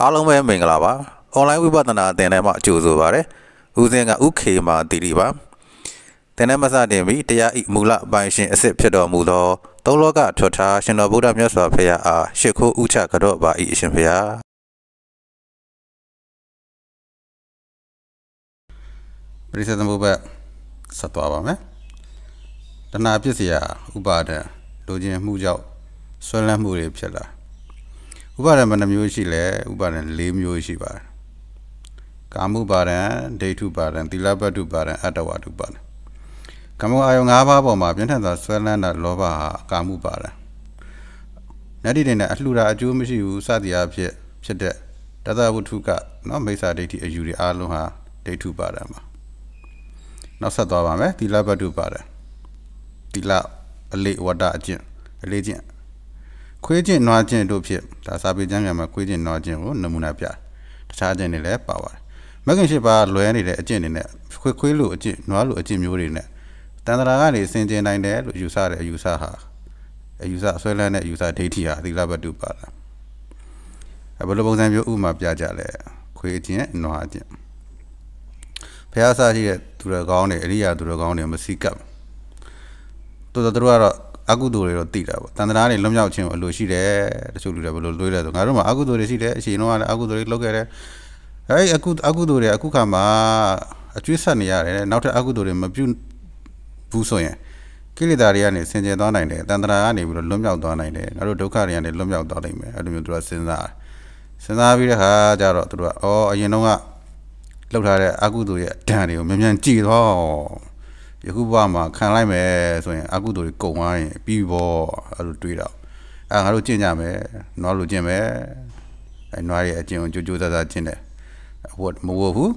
အားလုံးပဲမင်္ဂလာပါ။ online ဝိပဿနာအသင်ထဲမှာအကျိုးဆိုပါရယ်။ဦးစင်းကဥခေမာတိရိပါ။သင်ထဲမှာစတင်ပြီးတရားဤမူလပိုင်ရှင်အစစ်ဖြစ်တော်မူသောသုံးလောကထွတ်ထားရှင်တော်ဗုဒ္ဓမြတ်စွာဘုရားအားရှ िख ိုးဥချကတော့ပါဤအရှင်ဘုရား။ပရိသတ်သမုပ္ပတ်ဆက်သွားပါမယ်။တဏှာပစ္စယဥပါဒံလိုချင်မှုကြောင့်ဆွဲလန်းမှုတွေဖြစ်လာဥပါဒံဘယ်နှမျိုးရှိလဲဥပါဒံ၄မျိုးရှိပါတယ်ကာမှုပါဒံဒိဋ္ဌုပါဒံသီလပတ်တုပါဒံအတ္တဝတုပါဒံကာမအာယု၅ပါးပေါ်မှာပြင်းထန်စွာဆွဲလန်းတာလောဘဟာကာမှုပါဒံနတ္တိတွေနဲ့အလှူတာအကျိုးမရှိဘူးစသည်အားဖြင့်ဖြစ်တဲ့တသဝတ္ထုကနော်မိစ္ဆာဒိဋ္ဌိအယူတွေအားလုံးဟာဒိဋ္ဌုပါဒံပါနောက်ဆက်သွားပါမယ်သီလပတ်တုပါဒံသီလအလေဝတ္တအကျင့်အလေကျင့်ခွေးကျင့်နွားကျင့်တို့ဖြင့်ဒါစာပေကျမ်းပြန်မှာခွေးကျင့်နွားကျင့်ကိုနမူနာပြတခြားကျင့်တွေလည်းပါပါတယ်မကင်ရှိပါလွဲနေတဲ့အကျင့်တွေနဲ့ခွေးခွေးလိုအကျင့်နွားလိုအကျင့်မျိုးတွေနဲ့တန်တရာကနေစင်ကြင်နိုင်တယ်လို့ယူဆတဲ့အယူဆဟာအယူဆအစွဲလန်းတဲ့အယူဆဒိဋ္ဌိဟာသီလဘတုပါလားဘယ်လိုပုံစံမျိုးဥမာပြကြလဲခွေးခြင်းနွားခြင်းဖះဆာရှိတဲ့သူတော်ကောင်းတွေအရိယာသူတော်ကောင်းတွေမစိကပ်သူတို့ကတော့အကုသိုလ်တွေတော့တိတာပေါ့တန်တရာတွေလွတ်မြောက်ခြင်းကိုအလိုရှိတယ်တချို့လူတွေဘယ်လိုတွေးလဲဆိုငါတို့မှာအကုသိုလ်တွေရှိတယ်အရှင်တော်ကလည်းအကုသိုလ်တွေလုပ်ခဲ့တယ်အဲဒီအကုအကုသိုလ်တွေအခုခါမှာအကျွေးဆက်နေရတယ်နောက်ထပ်အကုသိုလ်တွေမပြုတ်ဘူးဆိုရင်ကိလေသာတွေကနေဆင်ကျင်သွားနိုင်တယ်တန်တရာကနေပြီးတော့လွတ်မြောက်သွားနိုင်တယ်ငါတို့ဒုက္ခတွေကနေလွတ်မြောက်သွားနိုင်မယ်အဲလိုမျိုးသူကစဉ်းစားစဉ်းစားပြီးတဲ့အခါကျတော့သူကအော်အရင်တော့ကလှုပ်ထားတဲ့အကုသိုလ်ရဲ့ဒဏ်တွေကိုမြန်မြန်ကြည်သွားယခုဘဝမှာခံလိုက်မယ်ဆိုရင်အကုသိုလ်တွေကုန်သွားရင်ပြီးဘောအဲ့လိုတွေးတော့အဲငါတို့ကျင့်ကြမယ်နွားလိုကျင့်မယ်အဲနွားရဲ့အကျင့်ကိုကြိုးကြိုးစားစားကျင့်တယ်ဟိုမဟုတ်ဘူး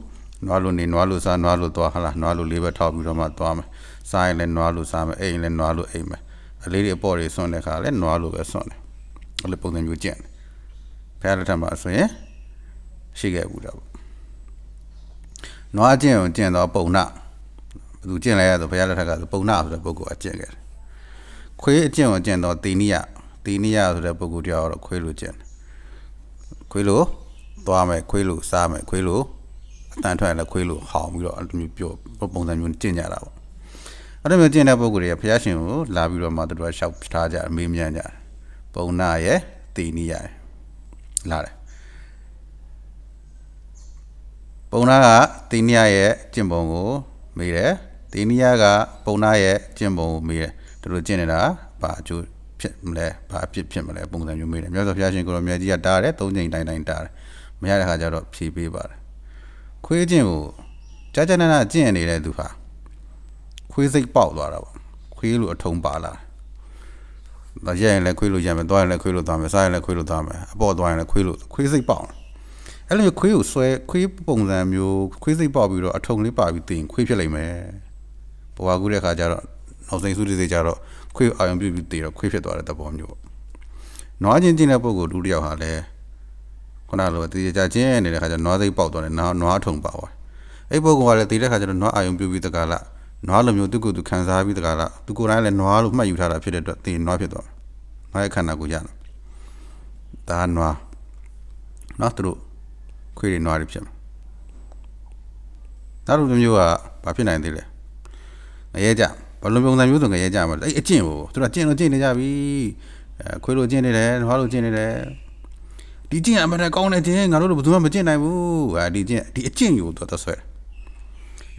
နွားလိုနေနွားလိုစားနွားလိုသွားဟလားနွားလိုလေးဘက်ထောက်ပြီးတော့မှသွားမယ်စားရင်လည်းနွားလိုစားမယ်အိမ်လည်းနွားလိုအိမ်မယ်အလေးတွေအပေါ့တွေစွန့်တဲ့ခါလည်းနွားလိုပဲစွန့်တယ်အဲ့လိုပုံစံမျိုးကျင့်တယ်ဖခင်လက်ထက်မှာဆိုရင်ရှိခဲ့ဘူးတော့နွားကျင့်ကိုကျင့်တော့ပုံနာသူကျင့်လိုက်ရဆိုဘုရားလက်ထက်ကဆိုပုံနာဆိုတဲ့ပုဂ္ဂိုလ်အကျင့်ခဲ့တယ်ခွေးအကျင့်ကိုကျင့်တော့တေနိယတေနိယဆိုတဲ့ပုဂ္ဂိုလ်တရားတော့ခွေးလိုကျင့်တယ်ခွေးလိုသွားမယ်ခွေးလိုစားမယ်ခွေးလိုအတန်ထွက်ရင်လည်းခွေးလိုဟောင်ပြီးတော့အဲ့လိုမျိုးပြောပုံစံမျိုးကျင့်ကြတာပေါ့အဲ့လိုမျိုးကျင့်တဲ့ပုဂ္ဂိုလ်တွေကဘုရားရှင်ကိုလာပြီးတော့မှသူတို့ကရှောက်ထားကြမေးမြန်းကြပုံနာရဲ့တေနိယရဲ့လာတယ်ပုံနာကတေနိယရဲ့ကျင့်ပုံကိုမေးတယ်ဒီနီးယားကပုံနာရဲ့ကျင့်ပုံကိုမေးတယ်သူတို့ကျင့်နေတာဘာအကျိုးဖြစ်မလဲဘာအဖြစ်ဖြစ်မလဲပုံစံမျိုးမေးတယ်မြတ်စွာဘုရားရှင်ကိုရောမြတ်ကြီးကတားတယ်သုံးချိန်တိုင်းတိုင်းတားတယ်မရတဲ့ခါကျတော့ဖြေပေးပါတယ်ခွေးကျင့်ကိုကြာကြာနာနာကျင့်နေတဲ့သူဟာခွေးစိတ်ပေါက်သွားတာပေါ့ခွေးလိုအထုံပါလာဒါရရင်လည်းခွေးလိုရမယ်သွားရင်လည်းခွေးလိုသွားမယ်စားရင်လည်းခွေးလိုသွားမယ်အပေါ်သွားရင်လည်းခွေးလိုခွေးစိတ်ပေါက်အဲ့လိုခွေးကိုဆွဲခွေး ပုံစံမျိုးခွေးစိတ်ပေါက်ပြီးတော့အထုံလေးပါပြီးတင်ခွေးဖြစ်လိမ့်မယ်ဘဝကူးတဲ့ခါကျတော့နောက်စိန်စုတွေကြတော့ခွေအာယုံပြုပြီးတည်တော့ခွေဖြစ်သွားတဲ့သဘောမျိုးပေါ့နွားချင်းချင်းတဲ့ပုံကိုလူတစ်ယောက်ဟာလည်းခုနလိုတည်ကြချင်းနေတဲ့ခါကျတော့နွားစိတ်ပေါက်သွားတယ်နွားနွားထုံပါသွားအဲ့ပုံကလည်းတည်တဲ့ခါကျတော့နွားအာယုံပြုပြီးတကလားနွားလိုမျိုးသူ့ကိုယ်သူခံစားပြီးတကလားသူကိုယ်တိုင်းလည်းနွားလိုမှတ်ယူထားတာဖြစ်တဲ့အတွက်တည်နွားဖြစ်သွားတယ်နွားရဲ့ခန္ဓာကိုယ်ရတယ်ဒါနွားနော်သူတို့ခွေတွေနွားတွေဖြစ်မှာနောက်တစ်မျိုးကဘာဖြစ်နိုင်သေးလဲငရဲကြဘလုံးပုံစံမျိုးစုံငရဲကြမှာအဲ့အကျင့်ကိုသူတို့ကျင့်လို့ကျင့်နေကြပြီအဲခွေးလို့ကျင့်နေတယ်နွားလို့ကျင့်နေတယ်ဒီကျင့်အမှန်တကောင်းတဲ့ကျင့်ငါတို့လိုဘယ်သူမှမကျင့်နိုင်ဘူးအဲဒီကျင့်ဒီအကျင့်ကိုသူတို့ဆွဲ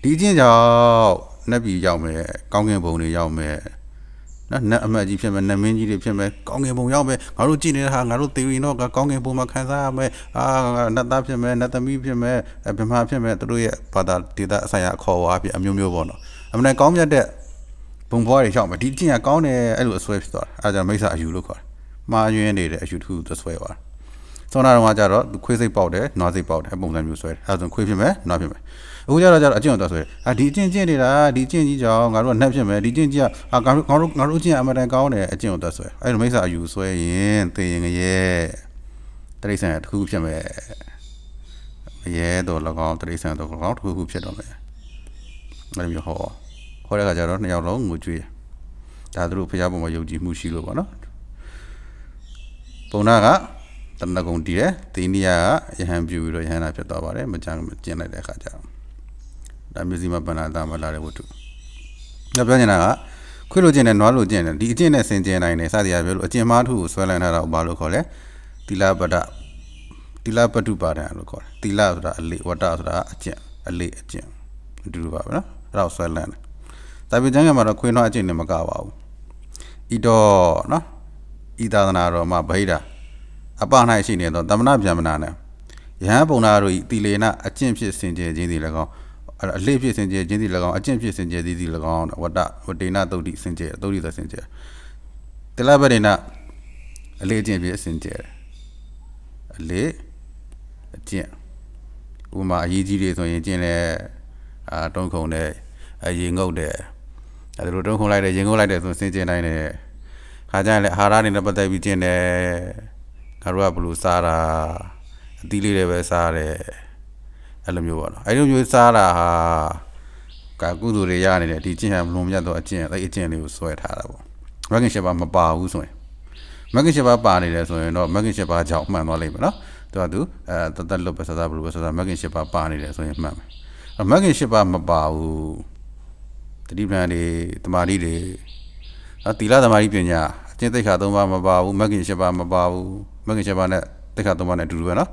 ဒီကျင့်ကြောင့်နတ်ပြည်ရောက်မယ်ကောင်းကင်ဘုံတွေရောက်မယ်နော်နတ်အမတ်ကြီးဖြစ်မယ်နတ်မင်းကြီးတွေဖြစ်မယ်ကောင်းကင်ဘုံရောက်မယ်ငါတို့ကြည်နေတဲ့ဟာငါတို့ theory တော့ကောင်းကင်ဘုံမှာခံစားရမယ်အာနတ်သားဖြစ်မယ်နတ်သမီးဖြစ်မယ်ဗမာဖြစ်မယ်တို့ရဲ့ဘာသာဒေတာအဆိုင်ရာအခေါ်အဝါဖြစ်အမျိုးမျိုးပေါ့နော်အမှန်တန်ကောင်းမြတ်တဲ့ဘုံဘွားတွေရှောက်မယ်ဒီကျင့်ကကောင်းတယ်အဲ့လိုအစွဲဖြစ်သွားတာအဲ့ဒါကြောင့်မိစ္ဆာအယူလို့ခေါ်တယ်မှားယွင်းနေတဲ့အယူတစ်ခုသဆွဲသွားတာဆုံးနာတော့ကျတော့ခွေးစိတ်ပေါက်တယ်နွားစိတ်ပေါက်တယ်အပုံစံမျိုးဆွဲတယ်အဲဒါဆိုခွေးဖြစ်မယ်နွားဖြစ်မယ်အခုကျတော့ကျတော့အကျင့်ကိုသွားဆွဲတယ်အာဒီအကျင့်ကျင့်နေတာဒီအကျင့်ကြီးကြောင့်ငါတို့ကနှက်ဖြစ်မယ်ဒီအကျင့်ကြီးကအာငါတို့ငါတို့ငါတို့အကျင့်အမှန်တန်ကောင်းတယ်အကျင့်ကိုသွားဆွဲအဲလိုမိစ္ဆာအယူဆွဲရင်သိရင်ငရဲတရိษံတစ်ခုဖြစ်မယ်ငရဲတော့၎င်းတရိษံတော့၎င်းတစ်ခုခုဖြစ်တော့မယ်အဲ့လိုမျိုးဟောဟောတဲ့အခါကျတော့နှစ်ယောက်လုံးငိုကြွေးဒါသူတို့ဖျားပေါ်မှာယုံကြည်မှုရှိလို့ပေါ့နော်ပုံနာကတဏ္ဍကုံတည်တယ်ဒိနိယကယဟန်ပြူပြီးတော့ယဟန်လာဖြစ်သွားပါတယ်မကြမ်းကျင်းလိုက်တဲ့အခါကျတော့ဒါမျိုးစီမပဏာတမလာတဲ့ဝတ္ထုငါပြောနေတာကခွေလိုကျင်နဲ့နွားလိုကျင်နဲ့ဒီအကျင့်နဲ့ဆင်ကျင်နိုင်တယ်စသည်အားဖြင့်လို့အကျင့်မားထုကိုဆွဲလန်းထားတာကိုဘာလို့ခေါ်လဲသီလပဒသီလပတုပါဒံလို့ခေါ်တယ်သီလဆိုတာအလေဝတ္တဆိုတာအကျင့်အလေအကျင့်အတူတူပါပဲနော်ဒါတော့ဆွဲလန်းတယ်တာပိကျမ်းကမှာတော့ခွေးနှောင်းအကျင့်နေမကပါဘူးဤတော့နော်ဤသာသနာတော်မှာဗဟိတာအပ၌ရှိနေသောတမနာဗျမနာနဲ့ယဟန်ပုံနာတို့ဤတိလေနအကျင့်ဖြစ်စင်ကြယ်ခြင်းသည်လည်းကောင်းအလေးဖြစ်စင်ကြယ်ခြင်းသည်လည်းကောင်းအကျင့်ဖြစ်စင်ကြယ်သည်သည်လည်းကောင်းဝတ္တဝတေနတုတ်တိစင်ကြယ်တုတ်တိသစင်ကြယ်တလပရိနအလေးအကျင့်ဖြစ်စင်ကြယ်အလေးအကျင့်ဥမာအရေးကြီးတွေဆိုရင်ကျင့်လဲအာတုံးခုံတဲ့ရေငုပ်တယ်အဲဒါလိုတုံးခုံလိုက်တယ်ရေငုပ်လိုက်တယ်ဆိုစင်ကျင်လိုက်တယ်ခါကြရင်လည်းအာဟာရတွေနဲ့ပတ်သက်ပြီးကျင်တယ်ငါတို့ကဘလို့စားတာအသီးလေးတွေပဲစားတယ်အဲ့လိုမျိုးပေါ့နော်အဲ့လိုမျိုးစားတာဟာကာကုသိုလ်တွေရနေတယ်ဒီကျင့်ဟန်မလွန်မြတ်တော့အကျင့်အဲ့အကျင့်လေးကိုဆွဲထားတာပေါ့မဂ္ဂင်၈ပါးမပါဘူးဆိုရင်မဂ္ဂင်၈ပါးပါနေတယ်ဆိုရင်တော့မဂ္ဂင်၈ပါးကြောင့်မှန်သွားလိမ့်မယ်နော်သူကသူအဲတသက်လွတ်ပဲစားစားဘလို့ပဲစားစားမဂ္ဂင်၈ပါးပါနေတယ်ဆိုရင်မှန်မယ်မဂ္ဂင်၈ပါးမပါဘူးတတိပ္ပံတွေတမာတိတွေနော်သီလတမာတိပညာအကျင့်သိက္ခာ၃ပါးမပါဘူးမဂ္ဂင်၈ပါးမပါဘူးမဂ္ဂင်၈ပါးနဲ့သိက္ခာ၃ပါးနဲ့အတူတူပဲနော်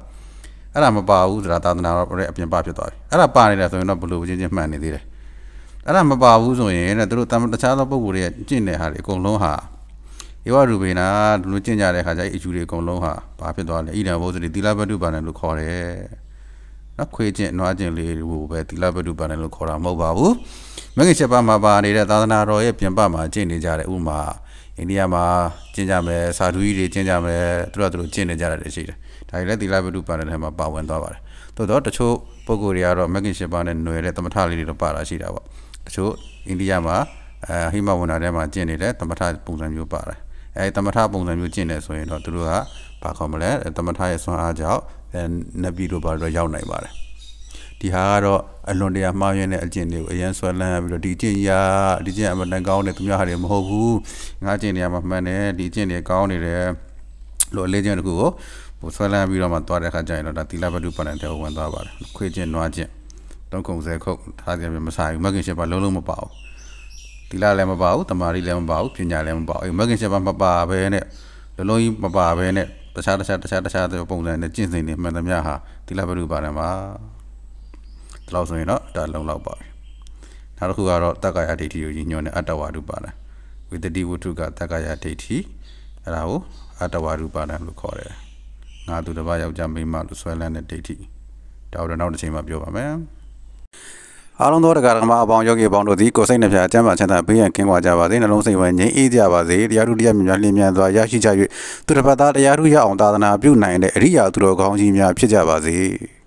အဲ့ဒါမပါဘူးဒါသာသနာတော့အပြင်ပဖြစ်သွားပြီအဲ့ဒါပါနေတယ်ဆိုရင်တော့ဘလို့ချင်းချင်းမှန်နေသေးတယ်အဲ့ဒါမပါဘူးဆိုရင်တဲ့သူတို့တခြားသောပုံကိုယ်တွေကျင့်တဲ့ဟာတွေအကုန်လုံးဟာဧဝရူပိနာဒီလိုကျင့်ကြတဲ့ခါကျအကျူတွေအကုန်လုံးဟာဘာဖြစ်သွားလဲဣဒံဘောဇတိသီလပတ္တုပါဏလို့ခေါ်တယ်နော်ခွေးကျင့်နွားကျင့်လေးကိုပဲသီလပတုပါဏလို့ခေါ်တာမဟုတ်ပါဘူးမဂ္ဂင်ချက်ပါမှာပါနေတဲ့သာသနာတော်ရဲ့ပြင်ပမှာကျင့်နေကြတဲ့ဥမာအိန္ဒိယမှာကျင့်ကြမယ်စာဓုကြီးတွေကျင့်ကြမယ်သူတို့ကသူတို့ကျင့်နေကြတာတွေရှိတယ်ဒါတွေလည်းသီလပတုပါဏထဲမှာပါဝင်သွားပါတယ်သို့တော့တချို့ပုဂ္ဂိုလ်တွေကတော့မဂ္ဂင်ချက်ပါနဲ့ຫນွယ်တဲ့သမထလေးတွေတော့ပါတာရှိတာပေါ့တချို့အိန္ဒိယမှာအဲဟိမဝန္တာထဲမှာကျင့်နေတဲ့သမထပုံစံမျိုးပါတယ်အဲဒီတမထပုံစံမျိုးကျင့်တယ်ဆိုရင်တော့သူတို့ကဘာခေါ်မလဲတမထရဲ့ဆွမ်းအားကြောင့်နဗီတို့ဘာတို့ရောက်နိုင်ပါတယ်ဒီဟာကတော့အလွန်တရာမှားယွင်းတဲ့အကျင့်တွေကိုအရန်ဆွဲလန်းပြီးတော့ဒီအကျင့်ရာဒီအကျင့်အမှန်တန်ကောင်းတယ်သူများဟာတွေမဟုတ်ဘူးငါအကျင့်တွေကမှမှန်တယ်ဒီအကျင့်တွေကောင်းနေတယ်လို့အလေးချင်းတစ်ခုကိုဟိုဆွဲလန်းပြီးတော့မှသွားတဲ့ခါကျရင်တော့ဒါသီလပတုပဏ္ဏတဲ့ဝင်သွားပါတယ်ခွေကျင့်နွားကျင့်သုံးခုံဆယ်ခုတ်ထားကြပြန်မဆိုင်ဘူးမကင်ရှစ်ပါလုံးလုံးမပါဘူးသီလလည်းမပါဘူးတမာရီလည်းမပါဘူးပညာလည်းမပါဘူးအဲမဂ္ဂင်ချက်ပါမပါဘဲနဲ့လုံးလုံးကြီးမပါဘဲနဲ့တခြားတခြားတခြားတခြားပုံစံနဲ့ကျင့်စဉ်နေမှန်သမျှဟာသီလပရိပါဒံပါဒီလောက်ဆိုရင်တော့ဒါလုံလောက်ပါပဲနောက်တစ်ခုကတော့တက္ကာယဒိဋ္ဌိကိုညှို့နေအတ္တဝါဒုပါဒံဝိတတိဝုထုကတက္ကာယဒိဋ္ဌိအဲ့ဒါကိုအတ္တဝါဒုပါဒံလို့ခေါ်တယ်ငါသူတစ်ပါးယောက်ျားမိန်းမလို့ဆွဲလန်းတဲ့ဒိဋ္ဌိဒါတော့နောက်တစ်ချိန်မှာပြောပါမယ်အားလုံးသောတရားဓမ္မအပေါင်းယောဂီအပေါင်းတို့သည်ကိုယ်စိတ်နှပြအကျမ်းပါချမ်းသာဘေးရန်ကင်းကွာကြပါစေနှလုံးစိတ်ဝမ်းငြိမ်းအေးကြပါစေတရားတို့တရားမြတ်လင်းမြန်စွာရရှိကြ၍သူတစ်ပါးသားတရားတို့ရအောင်သာသနာပြုနိုင်တဲ့အရိယာသူတော်ကောင်းကြီးများဖြစ်ကြပါစေ။